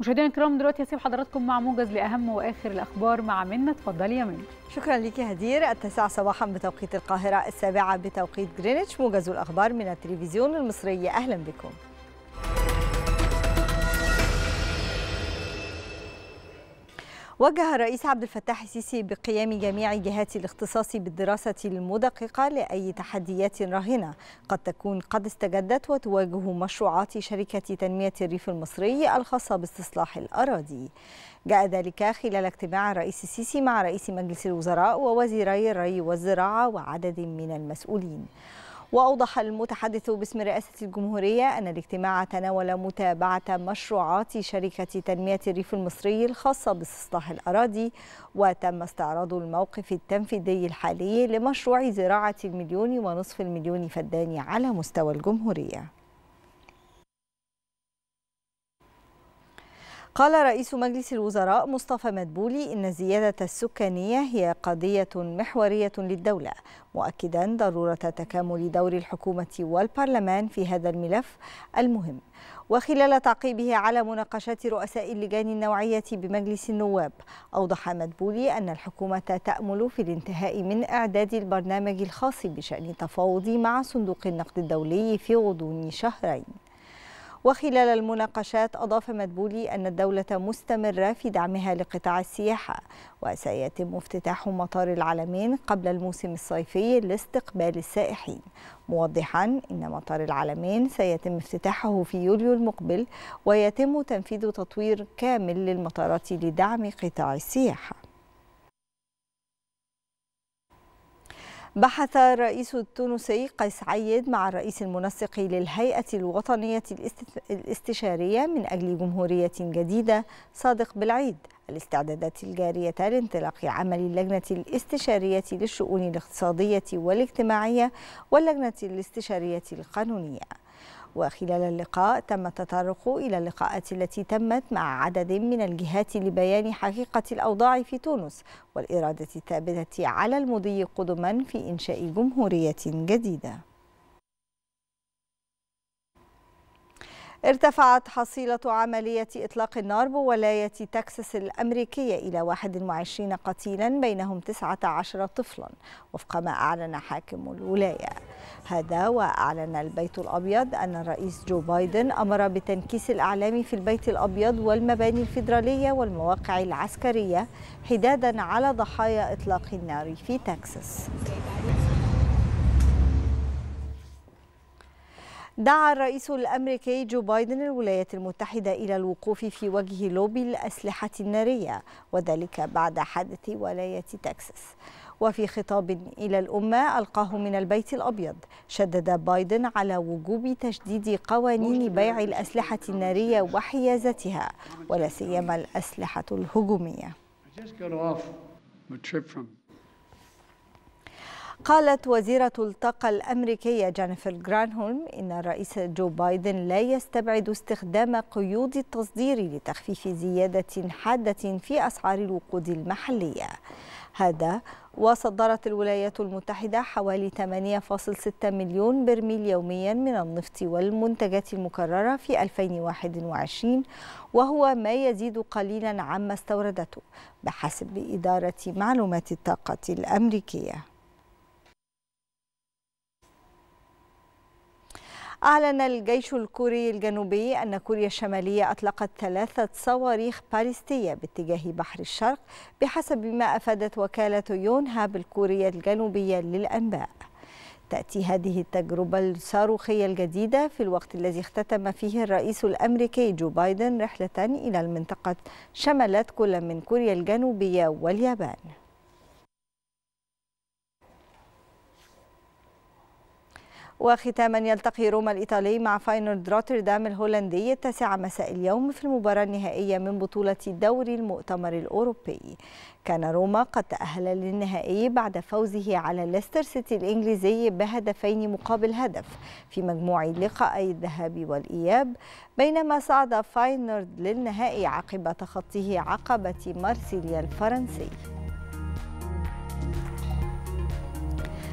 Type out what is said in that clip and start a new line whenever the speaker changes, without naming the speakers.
مشاهدينا الكرام دلوقتي هسيب حضراتكم مع موجز لاهم واخر الاخبار مع منى اتفضلي يا منى شكرا لك يا هدير التاسعة صباحا بتوقيت القاهرة السابعة بتوقيت جرينتش موجز الاخبار من التلفزيون المصري اهلا بكم وجه الرئيس عبد الفتاح السيسي بقيام جميع جهات الاختصاص بالدراسة المدققة لأي تحديات راهنة قد تكون قد استجدت وتواجه مشروعات شركة تنمية الريف المصري الخاصة باستصلاح الأراضي جاء ذلك خلال اجتماع الرئيس السيسي مع رئيس مجلس الوزراء ووزيري الري والزراعة وعدد من المسؤولين وأوضح المتحدث باسم رئاسة الجمهورية أن الاجتماع تناول متابعة مشروعات شركة تنمية الريف المصري الخاصة باستصلاح الأراضي وتم استعراض الموقف التنفيذي الحالي لمشروع زراعة المليون ونصف المليون فدان على مستوى الجمهورية قال رئيس مجلس الوزراء مصطفى مدبولي إن الزيادة السكانية هي قضية محورية للدولة مؤكدا ضرورة تكامل دور الحكومة والبرلمان في هذا الملف المهم وخلال تعقيبه على مناقشات رؤساء اللجان النوعية بمجلس النواب أوضح مدبولي أن الحكومة تأمل في الانتهاء من إعداد البرنامج الخاص بشأن التفاوض مع صندوق النقد الدولي في غضون شهرين وخلال المناقشات أضاف مدبولي أن الدولة مستمرة في دعمها لقطاع السياحة وسيتم افتتاح مطار العلمين قبل الموسم الصيفي لاستقبال السائحين موضحا أن مطار العلمين سيتم افتتاحه في يوليو المقبل ويتم تنفيذ تطوير كامل للمطارات لدعم قطاع السياحه بحث الرئيس التونسي قيس عيد مع الرئيس المنسق للهيئة الوطنية الاستشارية من أجل جمهورية جديدة صادق بالعيد الاستعدادات الجارية لانطلاق عمل اللجنة الاستشارية للشؤون الاقتصادية والاجتماعية واللجنة الاستشارية القانونية وخلال اللقاء تم التطرق إلى اللقاءات التي تمت مع عدد من الجهات لبيان حقيقة الأوضاع في تونس والإرادة الثابتة على المضي قدما في إنشاء جمهورية جديدة ارتفعت حصيلة عملية إطلاق النار بولاية تكساس الأمريكية إلى 21 قتيلا بينهم 19 طفلا وفق ما أعلن حاكم الولاية هذا وأعلن البيت الأبيض أن الرئيس جو بايدن أمر بتنكيس الأعلام في البيت الأبيض والمباني الفيدرالية والمواقع العسكرية حدادا على ضحايا إطلاق النار في تكساس دعا الرئيس الأمريكي جو بايدن الولايات المتحدة إلى الوقوف في وجه لوبي الأسلحة النارية وذلك بعد حادث ولاية تكساس وفي خطاب إلى الأمة ألقاه من البيت الأبيض شدد بايدن على وجوب تجديد قوانين بيع الأسلحة النارية وحيازتها ولا سيما الأسلحة الهجومية قالت وزيرة الطاقة الأمريكية جينيفر جرانهولم إن الرئيس جو بايدن لا يستبعد استخدام قيود التصدير لتخفيف زيادة حادة في أسعار الوقود المحلية هذا وصدرت الولايات المتحدة حوالي 8.6 مليون برميل يوميا من النفط والمنتجات المكررة في 2021 وهو ما يزيد قليلا عما استوردته بحسب إدارة معلومات الطاقة الأمريكية أعلن الجيش الكوري الجنوبي أن كوريا الشمالية أطلقت ثلاثة صواريخ باليستية باتجاه بحر الشرق بحسب ما أفادت وكالة يونها بالكورية الجنوبية للأنباء تأتي هذه التجربة الصاروخية الجديدة في الوقت الذي اختتم فيه الرئيس الأمريكي جو بايدن رحلة إلى المنطقة شملت كل من كوريا الجنوبية واليابان وختاما يلتقي روما الإيطالي مع فاينورد روتردام الهولندي التاسعة مساء اليوم في المباراة النهائية من بطولة دوري المؤتمر الأوروبي كان روما قد تأهل للنهائي بعد فوزه على ليستر سيتي الإنجليزي بهدفين مقابل هدف في مجموع لقاءي الذهاب والإياب بينما صعد فاينورد للنهائي عقب تخطيه عقبة مارسيليا الفرنسي